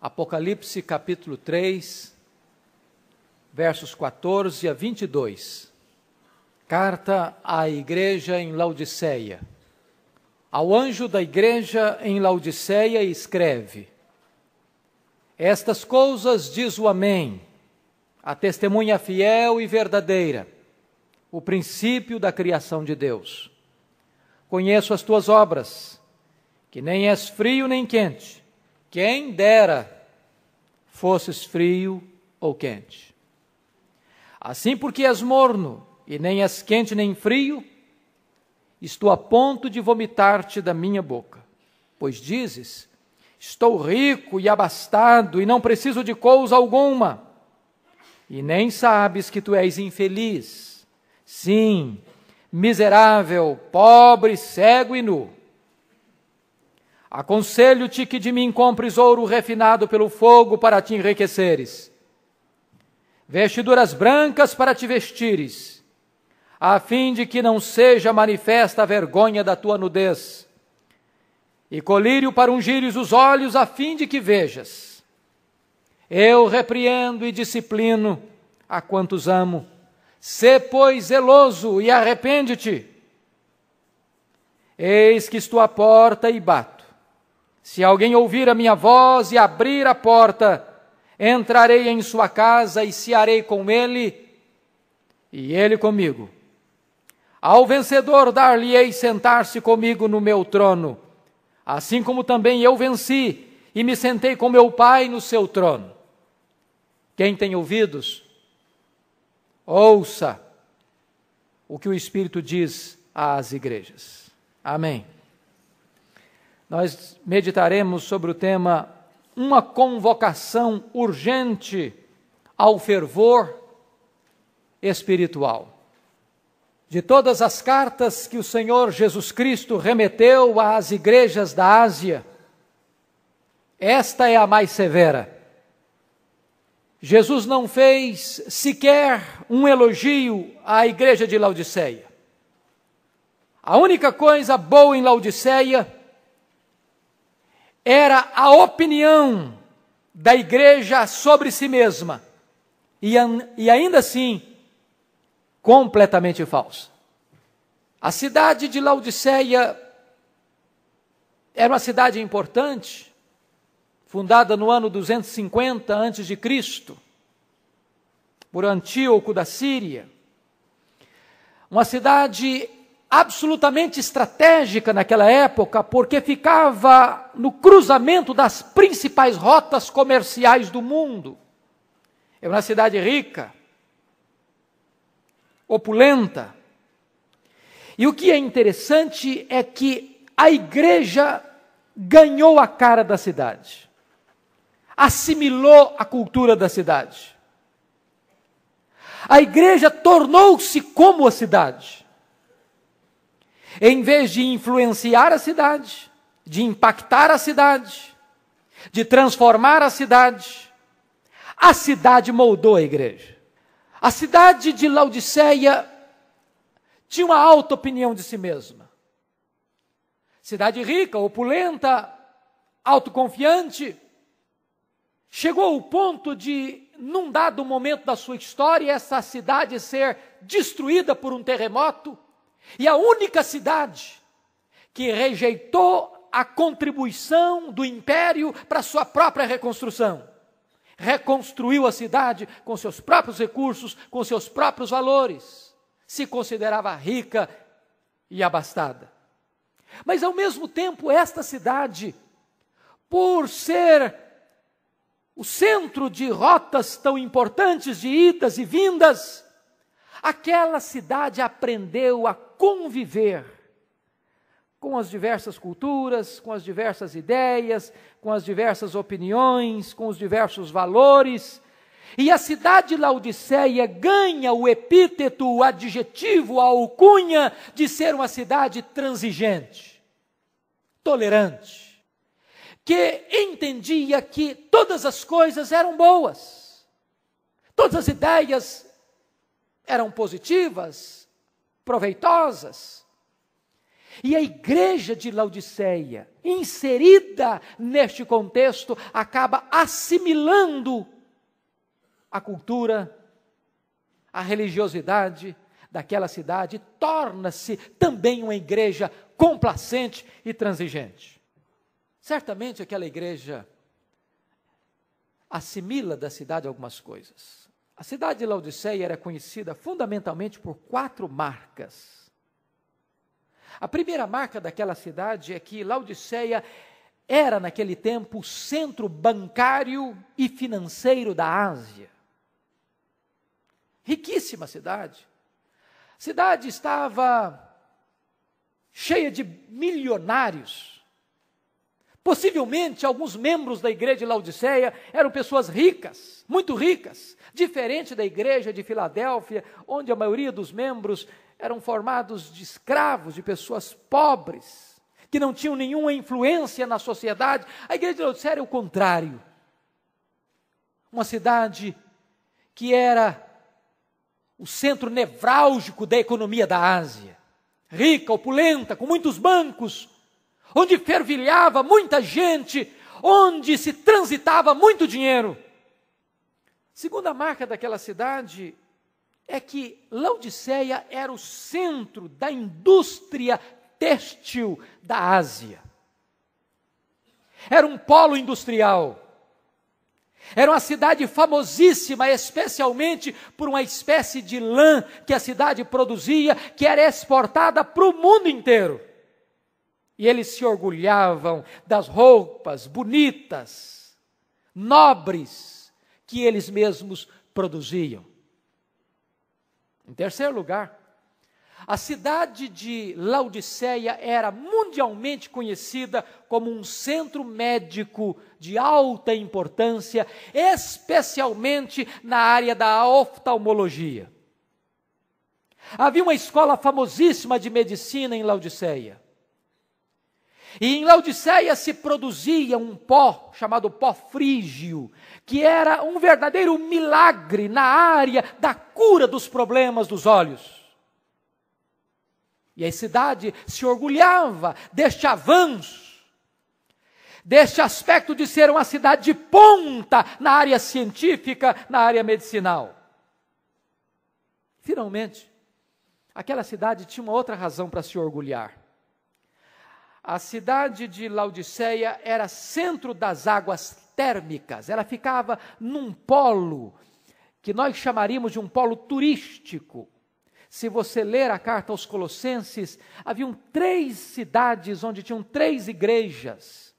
Apocalipse capítulo 3, versos 14 a 22. Carta à igreja em Laodiceia. Ao anjo da igreja em Laodiceia escreve: Estas coisas diz o Amém, a testemunha fiel e verdadeira, o princípio da criação de Deus. Conheço as tuas obras, que nem és frio nem quente. Quem dera fosses frio ou quente. Assim porque és morno, e nem és quente nem frio, estou a ponto de vomitar-te da minha boca. Pois dizes: Estou rico e abastado, e não preciso de coisa alguma. E nem sabes que tu és infeliz. Sim, miserável, pobre, cego e nu. Aconselho-te que de mim compres ouro refinado pelo fogo para te enriqueceres, vestiduras brancas para te vestires, a fim de que não seja manifesta a vergonha da tua nudez, e colírio para ungires os olhos, a fim de que vejas. Eu repreendo e disciplino a quantos amo. Sê, pois, zeloso e arrepende-te. Eis que estou à porta e bato. Se alguém ouvir a minha voz e abrir a porta, entrarei em sua casa e cearei com ele e ele comigo. Ao vencedor dar-lhe-ei sentar-se comigo no meu trono, assim como também eu venci e me sentei com meu Pai no seu trono. Quem tem ouvidos, ouça o que o Espírito diz às igrejas. Amém. Nós meditaremos sobre o tema Uma convocação urgente ao fervor espiritual. De todas as cartas que o Senhor Jesus Cristo remeteu às igrejas da Ásia, esta é a mais severa. Jesus não fez sequer um elogio à igreja de Laodiceia. A única coisa boa em Laodiceia era a opinião da igreja sobre si mesma, e, e ainda assim, completamente falsa. A cidade de Laodiceia era uma cidade importante, fundada no ano 250 a.C., por Antíoco da Síria. Uma cidade absolutamente estratégica naquela época, porque ficava no cruzamento das principais rotas comerciais do mundo. É uma cidade rica, opulenta. E o que é interessante é que a igreja ganhou a cara da cidade, assimilou a cultura da cidade. A igreja tornou-se como a cidade. Em vez de influenciar a cidade, de impactar a cidade, de transformar a cidade, a cidade moldou a igreja. A cidade de Laodiceia tinha uma alta opinião de si mesma. Cidade rica, opulenta, autoconfiante, chegou ao ponto de, num dado momento da sua história, essa cidade ser destruída por um terremoto e a única cidade que rejeitou a contribuição do império para sua própria reconstrução. Reconstruiu a cidade com seus próprios recursos, com seus próprios valores. Se considerava rica e abastada. Mas ao mesmo tempo, esta cidade, por ser o centro de rotas tão importantes de idas e vindas, aquela cidade aprendeu a conviver com as diversas culturas, com as diversas ideias, com as diversas opiniões, com os diversos valores. E a cidade de Laodiceia ganha o epíteto, o adjetivo, a alcunha de ser uma cidade transigente, tolerante, que entendia que todas as coisas eram boas, todas as ideias eram positivas, proveitosas. E a igreja de Laodiceia, inserida neste contexto, acaba assimilando a cultura, a religiosidade daquela cidade, torna-se também uma igreja complacente e transigente. Certamente aquela igreja assimila da cidade algumas coisas. A cidade de Laodiceia era conhecida fundamentalmente por quatro marcas. A primeira marca daquela cidade é que Laodiceia era, naquele tempo, o centro bancário e financeiro da Ásia. Riquíssima cidade. A cidade estava cheia de milionários Possivelmente alguns membros da igreja de Laodiceia eram pessoas ricas, muito ricas, diferente da igreja de Filadélfia, onde a maioria dos membros eram formados de escravos, de pessoas pobres, que não tinham nenhuma influência na sociedade. A igreja de Laodiceia é o contrário. Uma cidade que era o centro nevrálgico da economia da Ásia, rica, opulenta, com muitos bancos, onde fervilhava muita gente, onde se transitava muito dinheiro. Segunda marca daquela cidade é que Laodiceia era o centro da indústria têxtil da Ásia. Era um polo industrial. Era uma cidade famosíssima, especialmente por uma espécie de lã que a cidade produzia, que era exportada para o mundo inteiro. E eles se orgulhavam das roupas bonitas, nobres, que eles mesmos produziam. Em terceiro lugar, a cidade de Laodiceia era mundialmente conhecida como um centro médico de alta importância, especialmente na área da oftalmologia. Havia uma escola famosíssima de medicina em Laodiceia. E em Laodiceia se produzia um pó chamado pó frígio, que era um verdadeiro milagre na área da cura dos problemas dos olhos. E a cidade se orgulhava deste avanço, deste aspecto de ser uma cidade de ponta na área científica, na área medicinal. Finalmente, aquela cidade tinha uma outra razão para se orgulhar a cidade de Laodiceia era centro das águas térmicas, ela ficava num polo que nós chamaríamos de um polo turístico. Se você ler a carta aos Colossenses, haviam três cidades onde tinham três igrejas: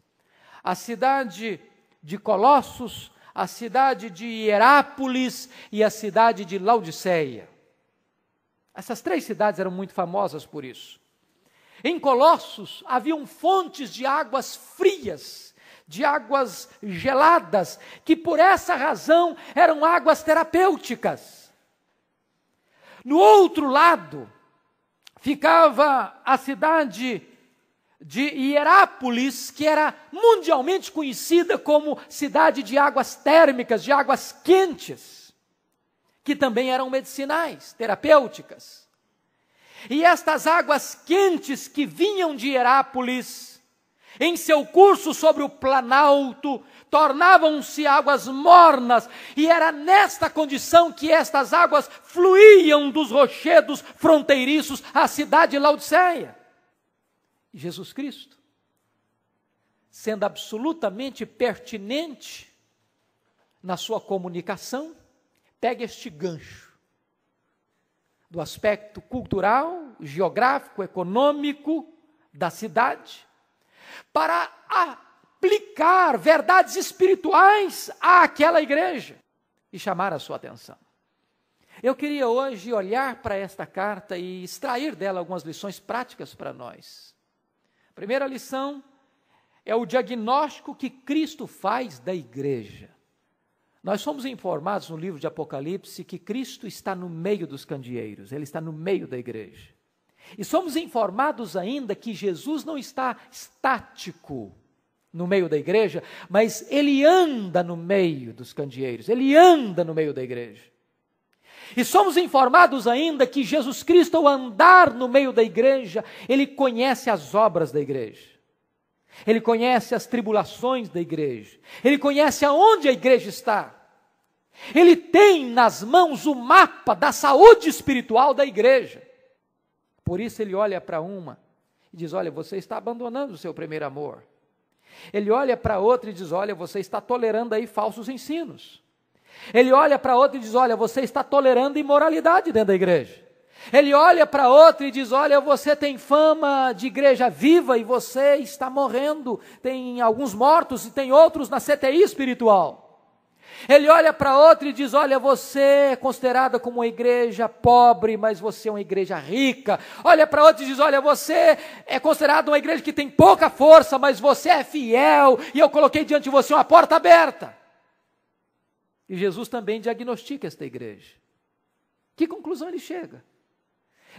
a cidade de Colossos, a cidade de Hierápolis e a cidade de Laodiceia. Essas três cidades eram muito famosas por isso. Em Colossos haviam fontes de águas frias, de águas geladas, que por essa razão eram águas terapêuticas. No outro lado ficava a cidade de Hierápolis, que era mundialmente conhecida como cidade de águas térmicas, de águas quentes, que também eram medicinais, terapêuticas. E estas águas quentes que vinham de Herápolis, em seu curso sobre o Planalto, tornavam-se águas mornas, e era nesta condição que estas águas fluíam dos rochedos fronteiriços à cidade de Laodiceia. Jesus Cristo, sendo absolutamente pertinente na sua comunicação, pega este gancho do aspecto cultural, geográfico, econômico da cidade, para aplicar verdades espirituais àquela igreja e chamar a sua atenção. Eu queria hoje olhar para esta carta e extrair dela algumas lições práticas para nós. primeira lição é o diagnóstico que Cristo faz da igreja. Nós somos informados no livro de Apocalipse que Cristo está no meio dos candeeiros, ele está no meio da igreja. E somos informados ainda que Jesus não está estático no meio da igreja, mas ele anda no meio dos candeeiros, ele anda no meio da igreja. E somos informados ainda que Jesus Cristo, ao andar no meio da igreja, ele conhece as obras da igreja. Ele conhece as tribulações da igreja. Ele conhece aonde a igreja está. Ele tem nas mãos o mapa da saúde espiritual da igreja. Por isso ele olha para uma e diz: Olha, você está abandonando o seu primeiro amor. Ele olha para outra e diz: Olha, você está tolerando aí falsos ensinos. Ele olha para outra e diz: Olha, você está tolerando imoralidade dentro da igreja. Ele olha para outra e diz: Olha, você tem fama de igreja viva e você está morrendo. Tem alguns mortos e tem outros na CTI espiritual. Ele olha para outro e diz: Olha, você é considerada como uma igreja pobre, mas você é uma igreja rica. Olha para outro e diz: Olha, você é considerada uma igreja que tem pouca força, mas você é fiel, e eu coloquei diante de você uma porta aberta. E Jesus também diagnostica esta igreja. Que conclusão ele chega?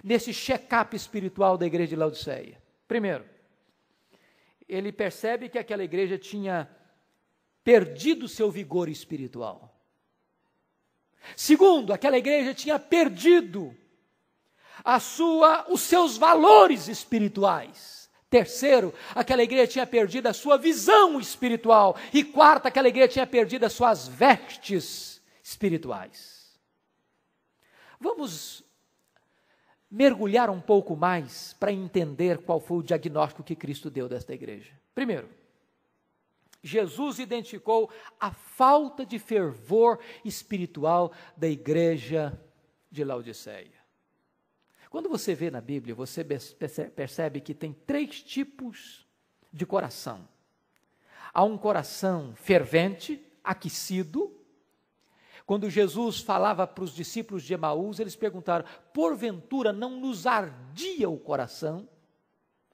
Nesse check-up espiritual da igreja de Laodiceia. Primeiro, ele percebe que aquela igreja tinha perdido seu vigor espiritual. Segundo, aquela igreja tinha perdido a sua, os seus valores espirituais. Terceiro, aquela igreja tinha perdido a sua visão espiritual. E quarto, aquela igreja tinha perdido as suas vestes espirituais. Vamos mergulhar um pouco mais para entender qual foi o diagnóstico que Cristo deu desta igreja. Primeiro, Jesus identificou a falta de fervor espiritual da igreja de Laodiceia. Quando você vê na Bíblia, você percebe que tem três tipos de coração. Há um coração fervente, aquecido. Quando Jesus falava para os discípulos de Emaús, eles perguntaram: porventura não nos ardia o coração?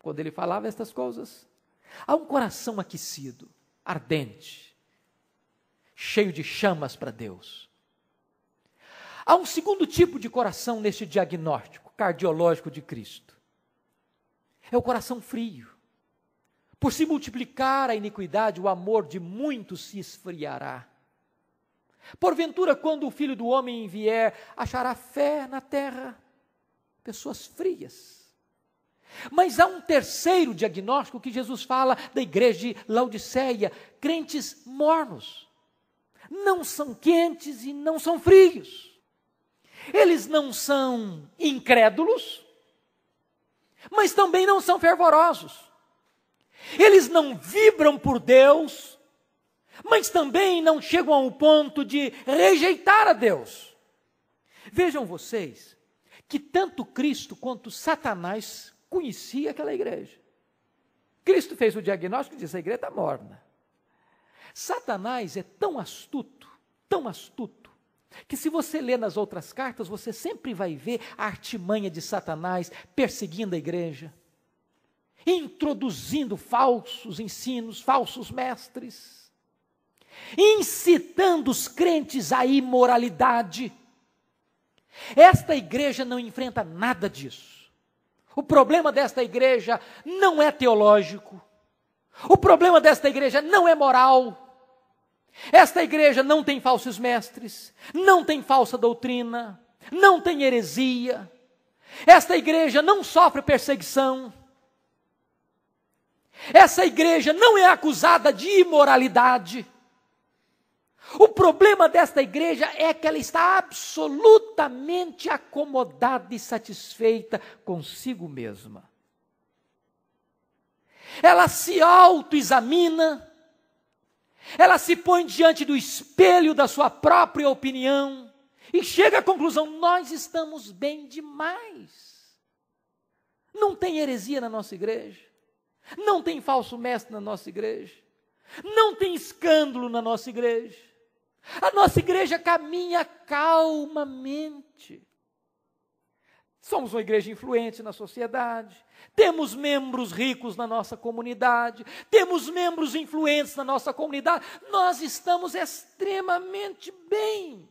Quando ele falava estas coisas. Há um coração aquecido ardente, cheio de chamas para Deus. Há um segundo tipo de coração neste diagnóstico cardiológico de Cristo. É o coração frio. Por se multiplicar a iniquidade, o amor de muitos se esfriará. Porventura, quando o filho do homem vier, achará fé na terra? Pessoas frias mas há um terceiro diagnóstico que Jesus fala da igreja de Laodiceia: crentes mornos. Não são quentes e não são frios. Eles não são incrédulos, mas também não são fervorosos. Eles não vibram por Deus, mas também não chegam ao ponto de rejeitar a Deus. Vejam vocês que tanto Cristo quanto Satanás conhecia aquela igreja. Cristo fez o diagnóstico e disse: a igreja está morna. Satanás é tão astuto, tão astuto, que se você ler nas outras cartas, você sempre vai ver a artimanha de Satanás perseguindo a igreja, introduzindo falsos ensinos, falsos mestres, incitando os crentes à imoralidade. Esta igreja não enfrenta nada disso. O problema desta igreja não é teológico. O problema desta igreja não é moral. Esta igreja não tem falsos mestres, não tem falsa doutrina, não tem heresia. Esta igreja não sofre perseguição. Essa igreja não é acusada de imoralidade. O problema desta igreja é que ela está absolutamente acomodada e satisfeita consigo mesma. Ela se autoexamina, ela se põe diante do espelho da sua própria opinião e chega à conclusão: nós estamos bem demais. Não tem heresia na nossa igreja, não tem falso mestre na nossa igreja, não tem escândalo na nossa igreja a nossa igreja caminha calmamente. Somos uma igreja influente na sociedade, temos membros ricos na nossa comunidade, temos membros influentes na nossa comunidade, nós estamos extremamente bem.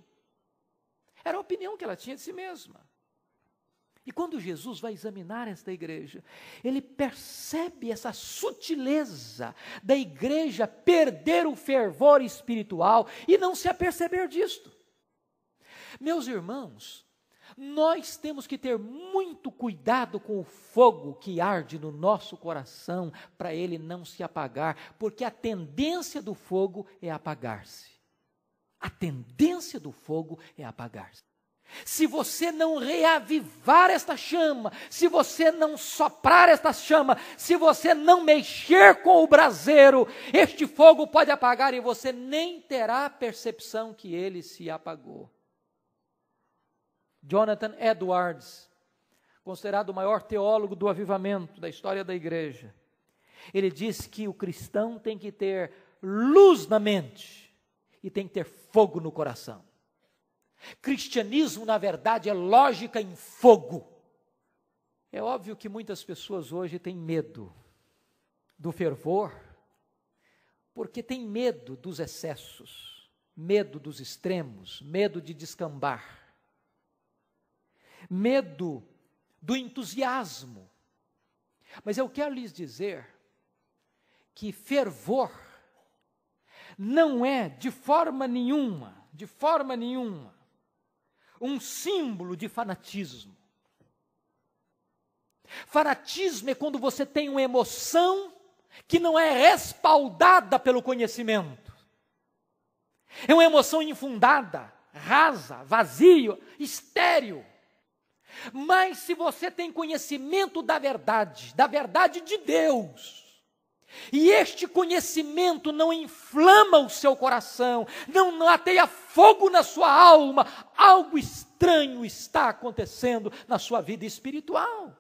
Era a opinião que ela tinha de si mesma. E quando Jesus vai examinar esta igreja, ele percebe essa sutileza da igreja perder o fervor espiritual e não se aperceber disto. Meus irmãos, nós temos que ter muito cuidado com o fogo que arde no nosso coração para ele não se apagar, porque a tendência do fogo é apagar-se. A tendência do fogo é apagar-se. Se você não reavivar esta chama, se você não soprar esta chama, se você não mexer com o braseiro, este fogo pode apagar e você nem terá percepção que ele se apagou. Jonathan Edwards, considerado o maior teólogo do avivamento da história da igreja, ele diz que o cristão tem que ter luz na mente e tem que ter fogo no coração. Cristianismo, na verdade, é lógica em fogo. É óbvio que muitas pessoas hoje têm medo do fervor, porque têm medo dos excessos, medo dos extremos, medo de descambar, medo do entusiasmo. Mas eu quero lhes dizer que fervor não é de forma nenhuma, de forma nenhuma, um símbolo de fanatismo. Fanatismo é quando você tem uma emoção que não é respaldada pelo conhecimento. É uma emoção infundada, rasa, vazio, estéril. Mas se você tem conhecimento da verdade, da verdade de Deus, e este conhecimento não inflama o seu coração, não lateia fogo na sua alma. Algo estranho está acontecendo na sua vida espiritual.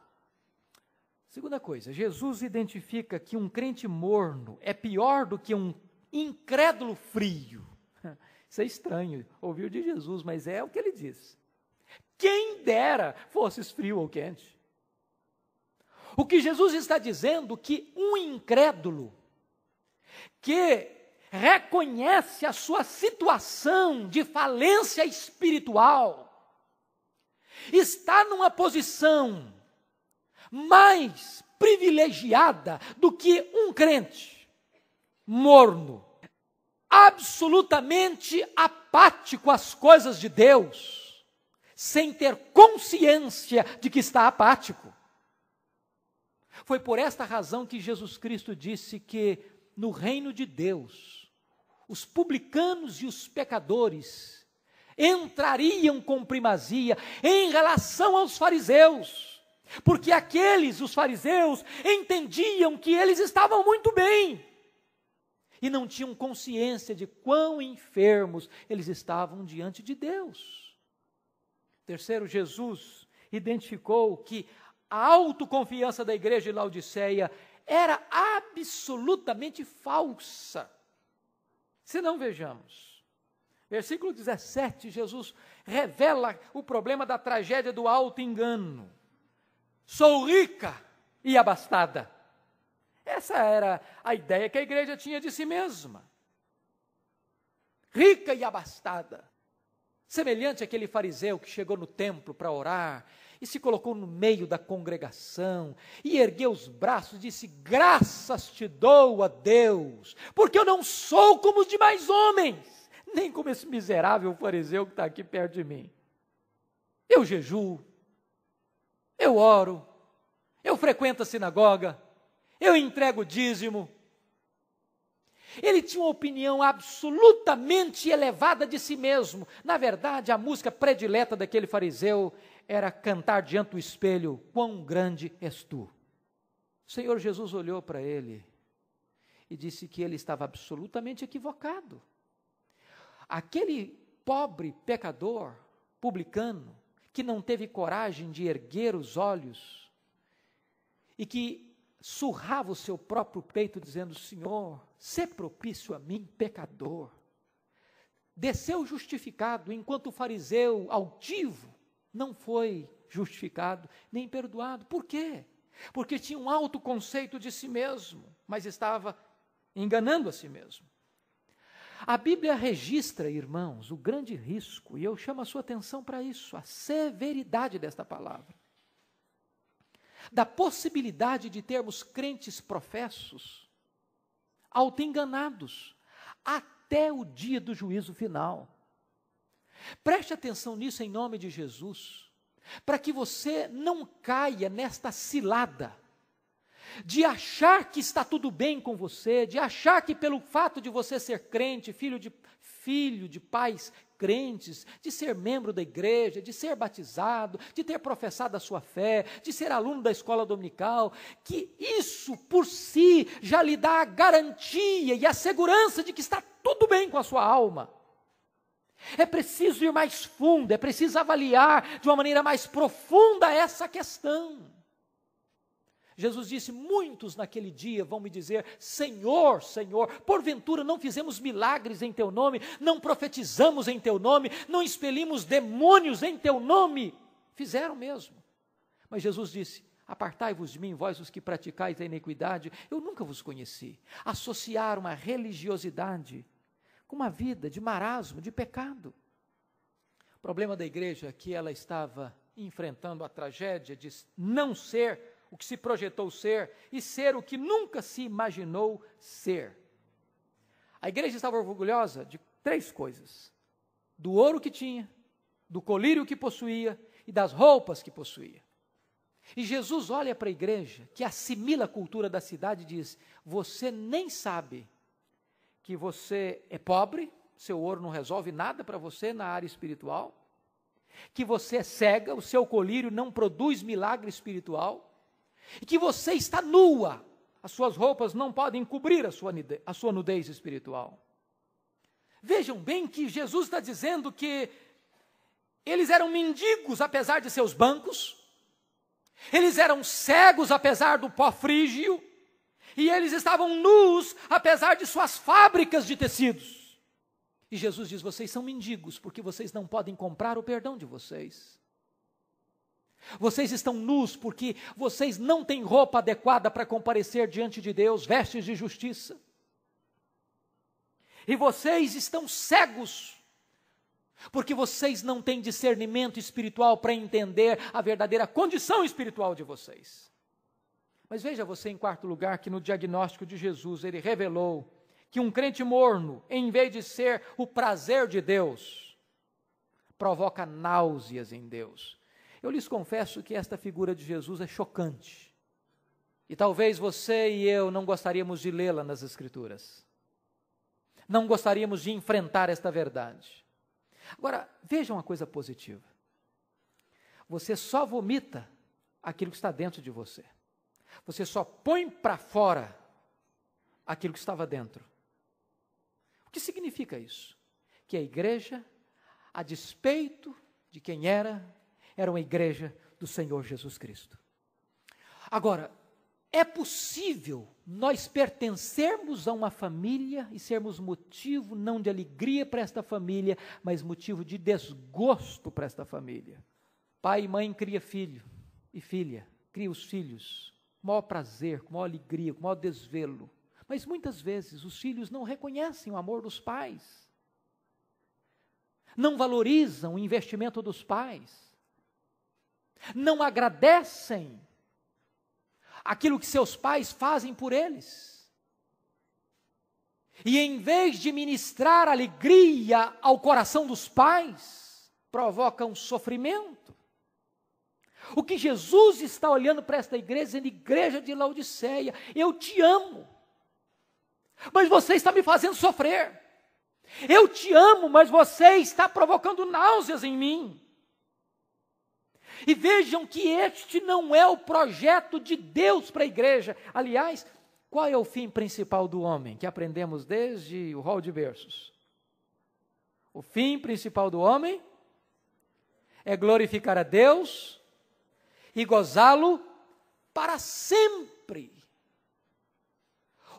Segunda coisa, Jesus identifica que um crente morno é pior do que um incrédulo frio. Isso é estranho, ouviu de Jesus, mas é o que ele diz. Quem dera fosses frio ou quente. O que Jesus está dizendo é que um incrédulo que reconhece a sua situação de falência espiritual está numa posição mais privilegiada do que um crente morno, absolutamente apático às coisas de Deus, sem ter consciência de que está apático. Foi por esta razão que Jesus Cristo disse que no reino de Deus, os publicanos e os pecadores entrariam com primazia em relação aos fariseus, porque aqueles, os fariseus, entendiam que eles estavam muito bem e não tinham consciência de quão enfermos eles estavam diante de Deus. Terceiro, Jesus identificou que a autoconfiança da igreja de Laodiceia era absolutamente falsa. Se não vejamos, versículo 17, Jesus revela o problema da tragédia do alto engano. Sou rica e abastada. Essa era a ideia que a igreja tinha de si mesma. Rica e abastada. Semelhante àquele fariseu que chegou no templo para orar e se colocou no meio da congregação e ergueu os braços e disse: Graças te dou a Deus, porque eu não sou como os demais homens, nem como esse miserável fariseu que está aqui perto de mim. Eu jejuo, eu oro, eu frequento a sinagoga, eu entrego o dízimo. Ele tinha uma opinião absolutamente elevada de si mesmo. Na verdade, a música predileta daquele fariseu era cantar diante do espelho: Quão grande és tu! O Senhor Jesus olhou para ele e disse que ele estava absolutamente equivocado. Aquele pobre pecador, publicano, que não teve coragem de erguer os olhos e que surrava o seu próprio peito, dizendo: Senhor, sê propício a mim, pecador. Desceu justificado, enquanto o fariseu altivo não foi justificado nem perdoado. Por quê? Porque tinha um alto conceito de si mesmo, mas estava enganando a si mesmo. A Bíblia registra, irmãos, o grande risco, e eu chamo a sua atenção para isso, a severidade desta palavra. Da possibilidade de termos crentes professos auto-enganados até o dia do juízo final. Preste atenção nisso em nome de Jesus, para que você não caia nesta cilada de achar que está tudo bem com você, de achar que pelo fato de você ser crente, filho de filho de pais crentes, de ser membro da igreja, de ser batizado, de ter professado a sua fé, de ser aluno da escola dominical, que isso por si já lhe dá a garantia e a segurança de que está tudo bem com a sua alma. É preciso ir mais fundo, é preciso avaliar de uma maneira mais profunda essa questão. Jesus disse: Muitos naquele dia vão me dizer: Senhor, Senhor, porventura não fizemos milagres em teu nome, não profetizamos em teu nome, não expelimos demônios em teu nome. Fizeram mesmo. Mas Jesus disse: Apartai-vos de mim, vós os que praticais a iniquidade, eu nunca vos conheci. Associar uma religiosidade com uma vida de marasmo, de pecado. O problema da igreja é que ela estava enfrentando a tragédia de não ser o que se projetou ser e ser o que nunca se imaginou ser. A igreja estava orgulhosa de três coisas: do ouro que tinha, do colírio que possuía e das roupas que possuía. E Jesus olha para a igreja, que assimila a cultura da cidade, e diz: Você nem sabe que você é pobre, seu ouro não resolve nada para você na área espiritual, que você é cega, o seu colírio não produz milagre espiritual, e que você está nua, as suas roupas não podem cobrir a sua, a sua nudez espiritual. Vejam bem que Jesus está dizendo que eles eram mendigos apesar de seus bancos, eles eram cegos apesar do pó frígio, e eles estavam nus, apesar de suas fábricas de tecidos. E Jesus diz: Vocês são mendigos, porque vocês não podem comprar o perdão de vocês. Vocês estão nus, porque vocês não têm roupa adequada para comparecer diante de Deus, vestes de justiça. E vocês estão cegos, porque vocês não têm discernimento espiritual para entender a verdadeira condição espiritual de vocês. Mas veja você, em quarto lugar, que no diagnóstico de Jesus ele revelou que um crente morno, em vez de ser o prazer de Deus, provoca náuseas em Deus. Eu lhes confesso que esta figura de Jesus é chocante. E talvez você e eu não gostaríamos de lê-la nas Escrituras. Não gostaríamos de enfrentar esta verdade. Agora, veja uma coisa positiva. Você só vomita aquilo que está dentro de você. Você só põe para fora aquilo que estava dentro. O que significa isso? Que a igreja, a despeito de quem era, era uma igreja do Senhor Jesus Cristo. Agora, é possível nós pertencermos a uma família e sermos motivo não de alegria para esta família, mas motivo de desgosto para esta família. Pai e mãe cria filho e filha, cria os filhos maior prazer, com maior alegria, com maior desvelo. Mas muitas vezes os filhos não reconhecem o amor dos pais, não valorizam o investimento dos pais, não agradecem aquilo que seus pais fazem por eles. E em vez de ministrar alegria ao coração dos pais, provocam sofrimento. O que Jesus está olhando para esta igreja, dizendo: Igreja de Laodiceia, eu te amo, mas você está me fazendo sofrer. Eu te amo, mas você está provocando náuseas em mim. E vejam que este não é o projeto de Deus para a igreja. Aliás, qual é o fim principal do homem que aprendemos desde o rol de versos? O fim principal do homem é glorificar a Deus e gozá-lo para sempre.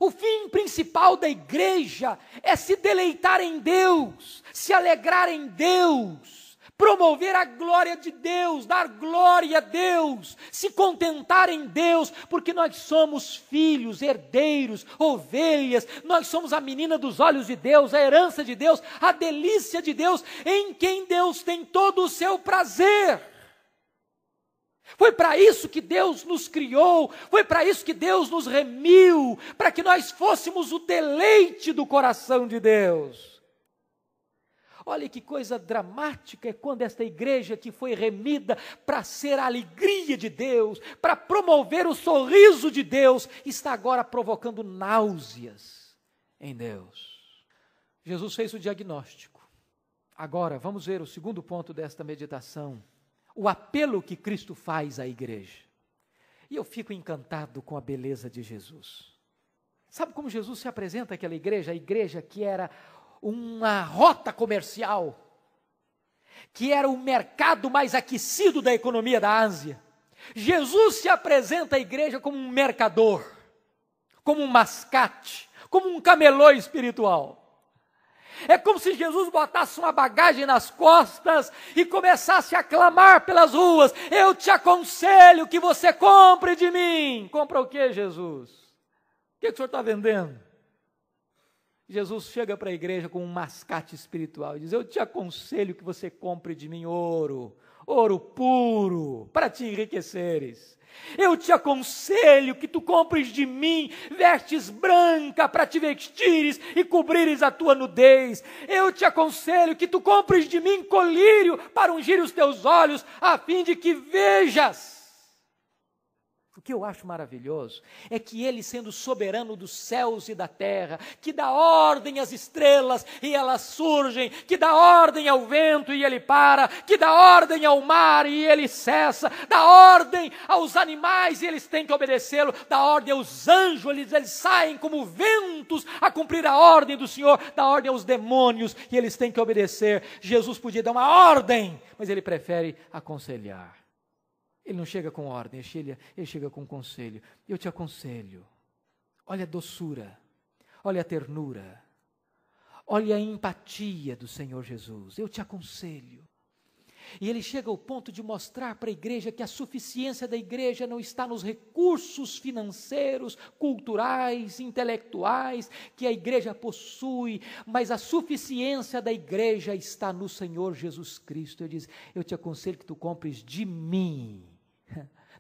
O fim principal da igreja é se deleitar em Deus, se alegrar em Deus, promover a glória de Deus, dar glória a Deus, se contentar em Deus, porque nós somos filhos, herdeiros, ovelhas, nós somos a menina dos olhos de Deus, a herança de Deus, a delícia de Deus, em quem Deus tem todo o seu prazer. Foi para isso que Deus nos criou, foi para isso que Deus nos remiu, para que nós fôssemos o deleite do coração de Deus. Olha que coisa dramática é quando esta igreja que foi remida para ser a alegria de Deus, para promover o sorriso de Deus, está agora provocando náuseas em Deus. Jesus fez o diagnóstico. Agora, vamos ver o segundo ponto desta meditação o apelo que Cristo faz à igreja. E eu fico encantado com a beleza de Jesus. Sabe como Jesus se apresenta àquela igreja? A igreja que era uma rota comercial, que era o mercado mais aquecido da economia da Ásia. Jesus se apresenta à igreja como um mercador, como um mascate, como um camelô espiritual. É como se Jesus botasse uma bagagem nas costas e começasse a clamar pelas ruas: Eu te aconselho que você compre de mim. Compra o que, Jesus? O que, que o senhor está vendendo? Jesus chega para a igreja com um mascate espiritual e diz: Eu te aconselho que você compre de mim ouro, ouro puro, para te enriqueceres. Eu te aconselho que tu compres de mim vestes branca para te vestires e cobrires a tua nudez. Eu te aconselho que tu compres de mim colírio para ungir os teus olhos, a fim de que vejas que eu acho maravilhoso é que ele, sendo soberano dos céus e da terra, que dá ordem às estrelas e elas surgem, que dá ordem ao vento e ele para, que dá ordem ao mar e ele cessa, dá ordem aos animais e eles têm que obedecê-lo, dá ordem aos anjos, eles, eles saem como ventos a cumprir a ordem do Senhor, dá ordem aos demônios e eles têm que obedecer. Jesus podia dar uma ordem, mas ele prefere aconselhar. Ele não chega com ordem, ele chega, com conselho. Eu te aconselho. Olha a doçura, olha a ternura, olha a empatia do Senhor Jesus. Eu te aconselho. E ele chega ao ponto de mostrar para a igreja que a suficiência da igreja não está nos recursos financeiros, culturais, intelectuais que a igreja possui, mas a suficiência da igreja está no Senhor Jesus Cristo. Ele diz: Eu te aconselho que tu compres de mim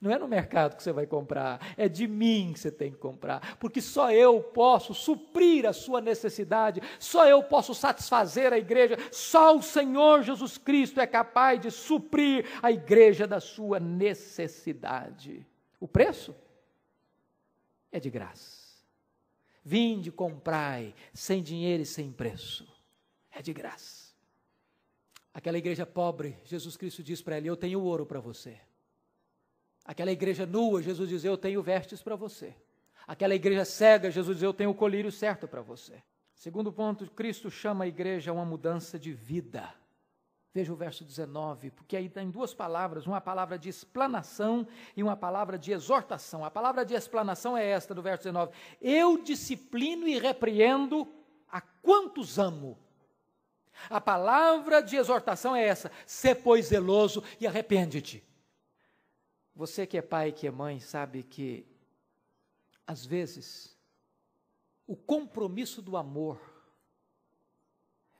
não é no mercado que você vai comprar, é de mim que você tem que comprar, porque só eu posso suprir a sua necessidade, só eu posso satisfazer a igreja, só o Senhor Jesus Cristo é capaz de suprir a igreja da sua necessidade. O preço é de graça. Vinde, comprai, sem dinheiro e sem preço. É de graça. Aquela igreja pobre, Jesus Cristo diz para ele: Eu tenho ouro para você. Aquela igreja nua, Jesus diz: Eu tenho vestes para você. Aquela igreja cega, Jesus diz: Eu tenho o colírio certo para você. Segundo ponto, Cristo chama a igreja a uma mudança de vida. Veja o verso 19, porque aí tem duas palavras, uma palavra de explanação e uma palavra de exortação. A palavra de explanação é esta do verso 19: Eu disciplino e repreendo a quantos amo. A palavra de exortação é essa: Sê, pois zeloso e arrepende-te. Você que é pai, e que é mãe, sabe que, às vezes, o compromisso do amor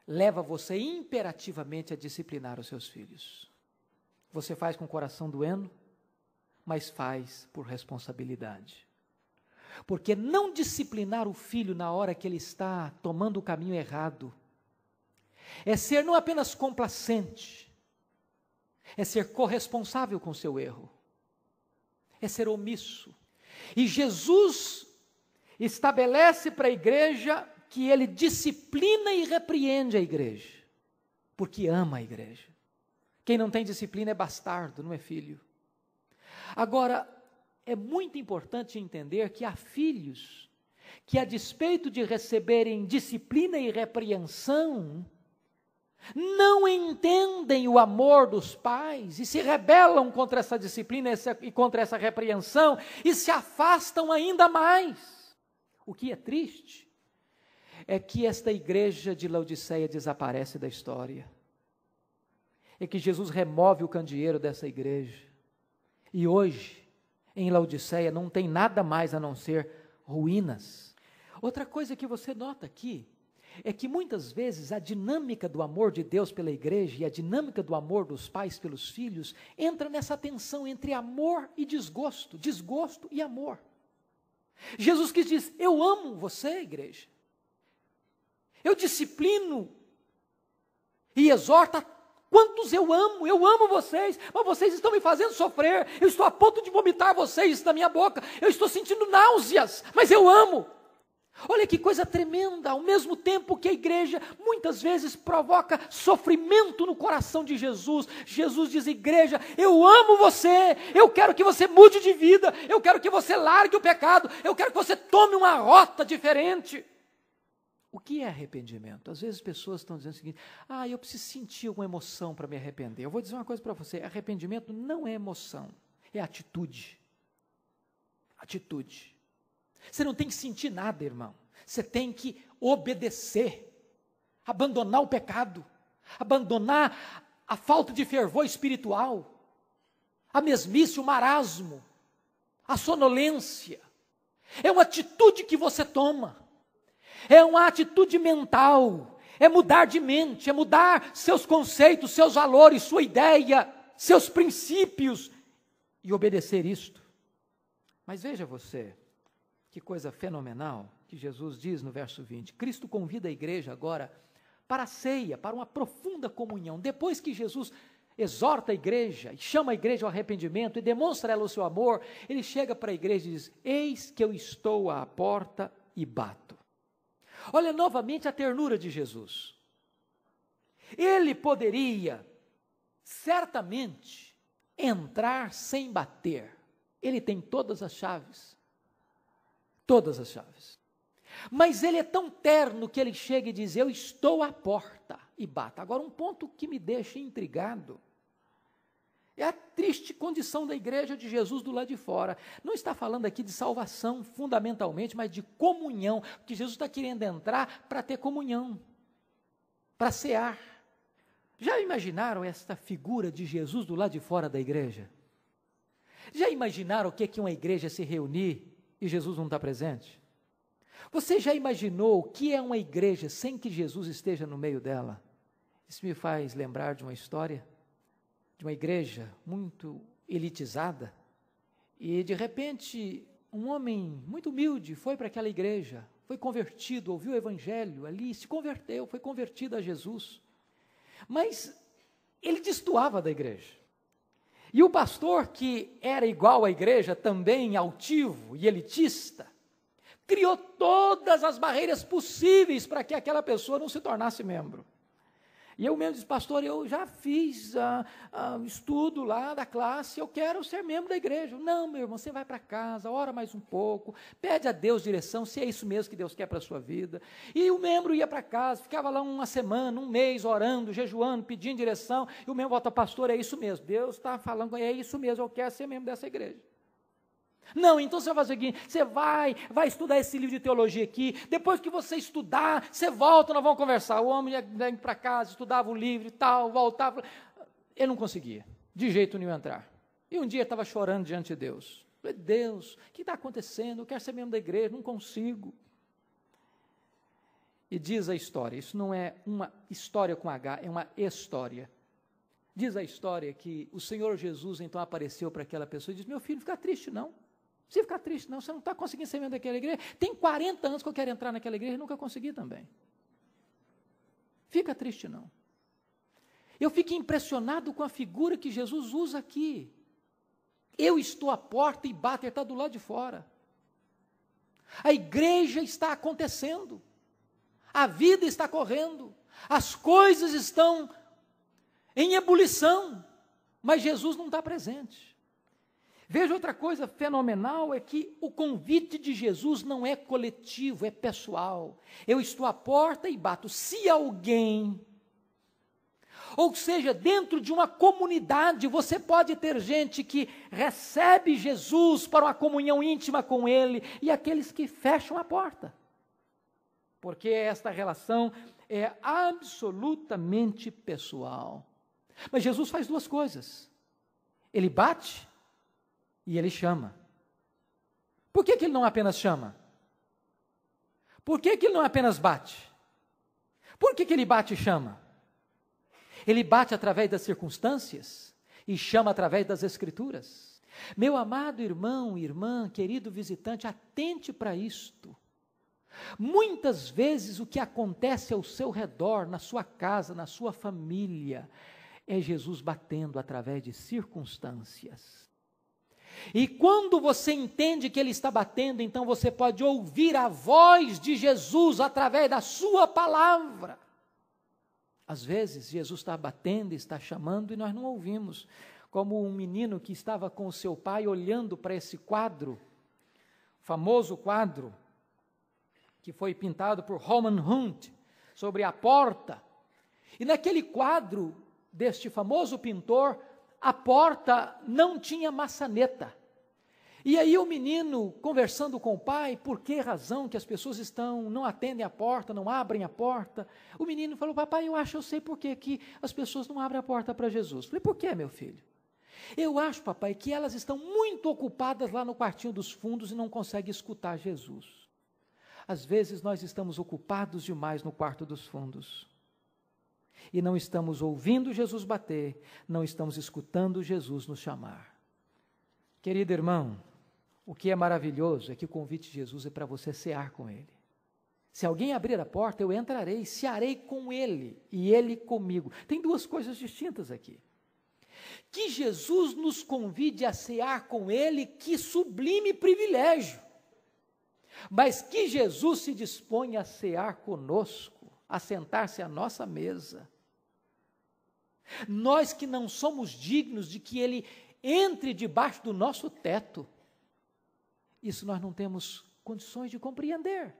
leva você imperativamente a disciplinar os seus filhos. Você faz com o coração doendo, mas faz por responsabilidade. Porque não disciplinar o filho na hora que ele está tomando o caminho errado é ser não apenas complacente, é ser corresponsável com seu erro é ser omisso. E Jesus estabelece para a igreja que ele disciplina e repreende a igreja, porque ama a igreja. Quem não tem disciplina é bastardo, não é filho. Agora, é muito importante entender que há filhos que, a despeito de receberem disciplina e repreensão, não entendem o amor dos pais e se rebelam contra essa disciplina e contra essa repreensão e se afastam ainda mais. O que é triste é que esta igreja de Laodiceia desaparece da história. É que Jesus remove o candeeiro dessa igreja. E hoje, em Laodiceia, não tem nada mais a não ser ruínas. Outra coisa que você nota aqui é que muitas vezes a dinâmica do amor de Deus pela igreja e a dinâmica do amor dos pais pelos filhos entra nessa tensão entre amor e desgosto, desgosto e amor. Jesus que diz: Eu amo você, igreja. Eu disciplino e exorta Quantos eu amo, eu amo vocês, mas vocês estão me fazendo sofrer. Eu estou a ponto de vomitar vocês da minha boca. Eu estou sentindo náuseas, mas eu amo. Olha que coisa tremenda, ao mesmo tempo que a igreja muitas vezes provoca sofrimento no coração de Jesus, Jesus diz: Igreja, eu amo você, eu quero que você mude de vida, eu quero que você largue o pecado, eu quero que você tome uma rota diferente. O que é arrependimento? Às vezes pessoas estão dizendo o seguinte: Ah, eu preciso sentir alguma emoção para me arrepender. Eu vou dizer uma coisa para você: arrependimento não é emoção, é atitude. Atitude. Você não tem que sentir nada, irmão. Você tem que obedecer, abandonar o pecado, abandonar a falta de fervor espiritual, a mesmice, o marasmo, a sonolência. É uma atitude que você toma, é uma atitude mental, é mudar de mente, é mudar seus conceitos, seus valores, sua ideia, seus princípios e obedecer isto. Mas veja você, que coisa fenomenal que Jesus diz no verso 20. Cristo convida a igreja agora para a ceia, para uma profunda comunhão. Depois que Jesus exorta a igreja e chama a igreja ao arrependimento e demonstra a ela o seu amor, ele chega para a igreja e diz: Eis que eu estou à porta e bato. Olha novamente a ternura de Jesus. Ele poderia, certamente, entrar sem bater. Ele tem todas as chaves todas as chaves. Mas ele é tão terno que ele chega e diz: Eu estou à porta e bata. Agora, um ponto que me deixa intrigado é a triste condição da igreja de Jesus do lado de fora. Não está falando aqui de salvação, fundamentalmente, mas de comunhão, porque Jesus está querendo entrar para ter comunhão, para cear. Já imaginaram esta figura de Jesus do lado de fora da igreja? Já imaginaram o que é que uma igreja se reunir e Jesus não está presente? Você já imaginou o que é uma igreja sem que Jesus esteja no meio dela? Isso me faz lembrar de uma história de uma igreja muito elitizada e de repente um homem muito humilde foi para aquela igreja, foi convertido, ouviu o evangelho ali, se converteu, foi convertido a Jesus. Mas ele destoava da igreja. E o pastor que era igual à igreja, também altivo e elitista, criou todas as barreiras possíveis para que aquela pessoa não se tornasse membro. E eu mesmo disse, pastor, eu já fiz ah, ah, estudo lá da classe, eu quero ser membro da igreja. Não, meu irmão, você vai para casa, ora mais um pouco, pede a Deus direção, se é isso mesmo que Deus quer para a sua vida. E o membro ia para casa, ficava lá uma semana, um mês, orando, jejuando, pedindo direção, e o membro volta, pastor, é isso mesmo, Deus está falando, é isso mesmo, eu quero ser membro dessa igreja. Não, então você vai fazer o seguinte: você vai, vai estudar esse livro de teologia aqui. Depois que você estudar, você volta, nós vamos conversar. O homem ia para casa, estudava o livro e tal, voltava. Eu não conseguia, de jeito nenhum entrar. E um dia estava chorando diante de Deus. Falei, Deus, o que está acontecendo? Eu quero ser membro da igreja, não consigo. E diz a história, isso não é uma história com H, é uma história. Diz a história que o Senhor Jesus então apareceu para aquela pessoa e disse: Meu filho, não fica triste não precisa ficar triste, não. Você não está conseguindo ser membro daquela igreja. Tem 40 anos que eu quero entrar naquela igreja e nunca consegui também. Fica triste, não. Eu fico impressionado com a figura que Jesus usa aqui. Eu estou à porta e Bater está do lado de fora. A igreja está acontecendo. A vida está correndo. As coisas estão em ebulição. Mas Jesus não está presente. Veja outra coisa fenomenal é que o convite de Jesus não é coletivo, é pessoal. Eu estou à porta e bato. Se alguém ou seja, dentro de uma comunidade, você pode ter gente que recebe Jesus para uma comunhão íntima com Ele e aqueles que fecham a porta. Porque esta relação é absolutamente pessoal. Mas Jesus faz duas coisas: Ele bate e ele chama. Por que, que ele não apenas chama? Por que, que ele não apenas bate? Por que, que ele bate e chama? Ele bate através das circunstâncias e chama através das escrituras. Meu amado irmão, irmã, querido visitante, atente para isto. Muitas vezes o que acontece ao seu redor, na sua casa, na sua família, é Jesus batendo através de circunstâncias. E quando você entende que ele está batendo, então você pode ouvir a voz de Jesus através da sua palavra. Às vezes, Jesus está batendo, está chamando e nós não ouvimos. Como um menino que estava com o seu pai olhando para esse quadro, famoso quadro, que foi pintado por Roman Hunt, sobre a porta. E naquele quadro deste famoso pintor, a porta não tinha maçaneta. E aí o menino conversando com o pai, por que razão que as pessoas estão não atendem a porta, não abrem a porta? O menino falou: "Papai, eu acho, eu sei por que que as pessoas não abrem a porta para Jesus". Eu falei: "Por que, meu filho?" Eu acho, papai, que elas estão muito ocupadas lá no quartinho dos fundos e não conseguem escutar Jesus. Às vezes nós estamos ocupados demais no quarto dos fundos e não estamos ouvindo Jesus bater, não estamos escutando Jesus nos chamar. Querido irmão, o que é maravilhoso é que o convite de Jesus é para você cear com ele. Se alguém abrir a porta, eu entrarei, cearei com ele e ele comigo. Tem duas coisas distintas aqui. Que Jesus nos convide a cear com ele, que sublime privilégio. Mas que Jesus se dispõe a cear conosco, a sentar-se à nossa mesa, nós que não somos dignos de que Ele entre debaixo do nosso teto. Isso nós não temos condições de compreender.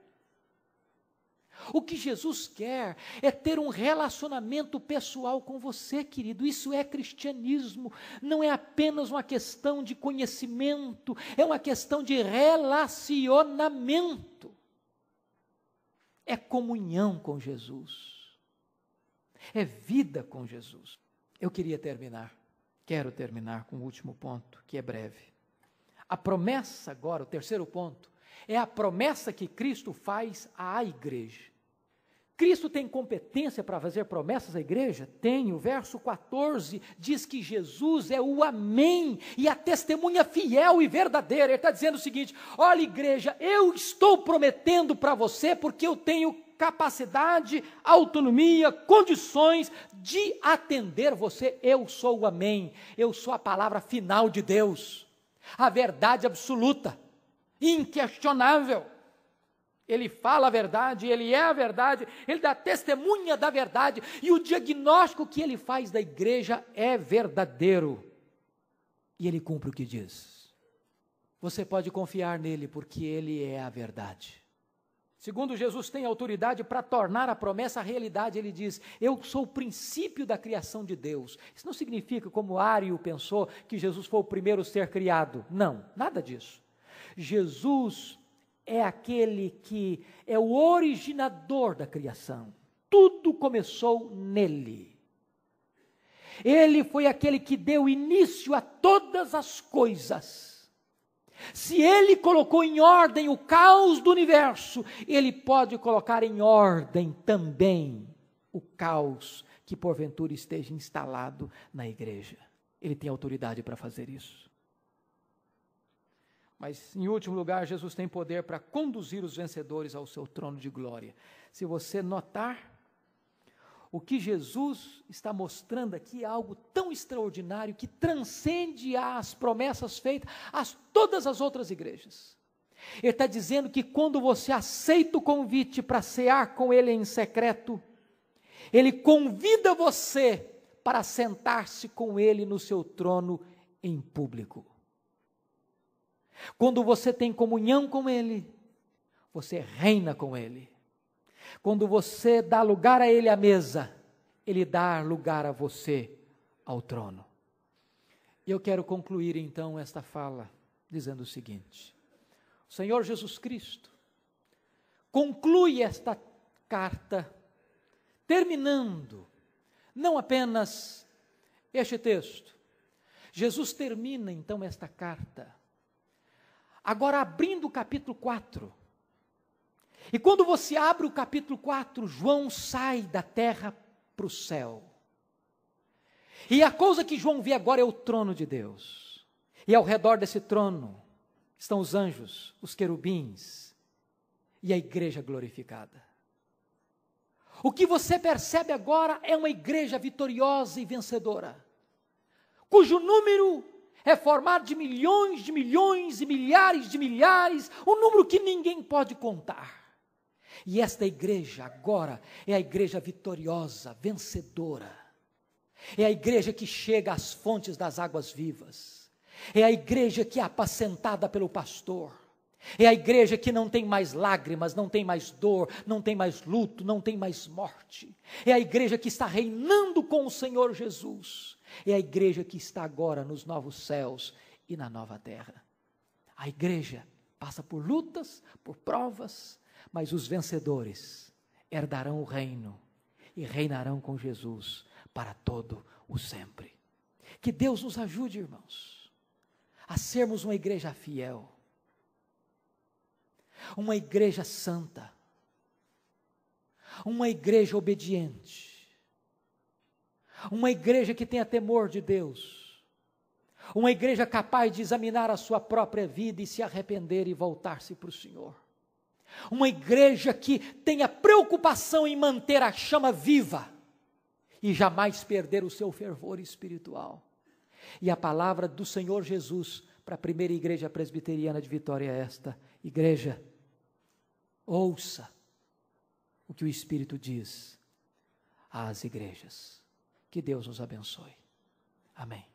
O que Jesus quer é ter um relacionamento pessoal com você, querido. Isso é cristianismo. Não é apenas uma questão de conhecimento, é uma questão de relacionamento. É comunhão com Jesus é vida com Jesus. Eu queria terminar, quero terminar com o último ponto, que é breve. A promessa, agora, o terceiro ponto, é a promessa que Cristo faz à igreja. Cristo tem competência para fazer promessas à igreja? Tem. O verso 14 diz que Jesus é o Amém e a testemunha fiel e verdadeira. Ele está dizendo o seguinte: olha, igreja, eu estou prometendo para você porque eu tenho capacidade, autonomia, condições de atender você. Eu sou o Amém. Eu sou a palavra final de Deus. A verdade absoluta, inquestionável. Ele fala a verdade, ele é a verdade, ele dá testemunha da verdade, e o diagnóstico que ele faz da igreja é verdadeiro. E ele cumpre o que diz. Você pode confiar nele, porque ele é a verdade. Segundo Jesus tem autoridade para tornar a promessa realidade, ele diz: Eu sou o princípio da criação de Deus. Isso não significa, como Ário pensou, que Jesus foi o primeiro ser criado. Não, nada disso. Jesus é aquele que é o originador da criação. Tudo começou nele. Ele foi aquele que deu início a todas as coisas. Se ele colocou em ordem o caos do universo, ele pode colocar em ordem também o caos que porventura esteja instalado na igreja. Ele tem autoridade para fazer isso. Mas, em último lugar, Jesus tem poder para conduzir os vencedores ao seu trono de glória. Se você notar, o que Jesus está mostrando aqui é algo tão extraordinário que transcende as promessas feitas a todas as outras igrejas. Ele está dizendo que quando você aceita o convite para cear com ele em secreto, ele convida você para sentar-se com ele no seu trono em público. Quando você tem comunhão com ele, você reina com ele. Quando você dá lugar a Ele à mesa, Ele dá lugar a você ao trono. E eu quero concluir então esta fala dizendo o seguinte: o Senhor Jesus Cristo conclui esta carta terminando não apenas este texto. Jesus termina então esta carta agora abrindo o capítulo 4 e quando você abre o capítulo 4, João sai da terra para o céu. E a coisa que João vê agora é o trono de Deus. E ao redor desse trono estão os anjos, os querubins e a igreja glorificada. O que você percebe agora é uma igreja vitoriosa e vencedora, cujo número é formado de milhões de milhões e milhares de milhares, um número que ninguém pode contar. E esta igreja agora é a igreja vitoriosa, vencedora. É a igreja que chega às fontes das águas vivas. É a igreja que é apacentada pelo pastor. É a igreja que não tem mais lágrimas, não tem mais dor, não tem mais luto, não tem mais morte. É a igreja que está reinando com o Senhor Jesus. É a igreja que está agora nos novos céus e na nova terra. A igreja passa por lutas, por provas, mas os vencedores herdarão o reino e reinarão com Jesus para todo o sempre. Que Deus nos ajude, irmãos, a sermos uma igreja fiel, uma igreja santa, uma igreja obediente, uma igreja que tenha temor de Deus, uma igreja capaz de examinar a sua própria vida e se arrepender e voltar-se para o Senhor. Uma igreja que tenha preocupação em manter a chama viva e jamais perder o seu fervor espiritual. E a palavra do Senhor Jesus para a primeira igreja presbiteriana de Vitória é esta: Igreja, ouça o que o Espírito diz às igrejas. Que Deus nos abençoe. Amém.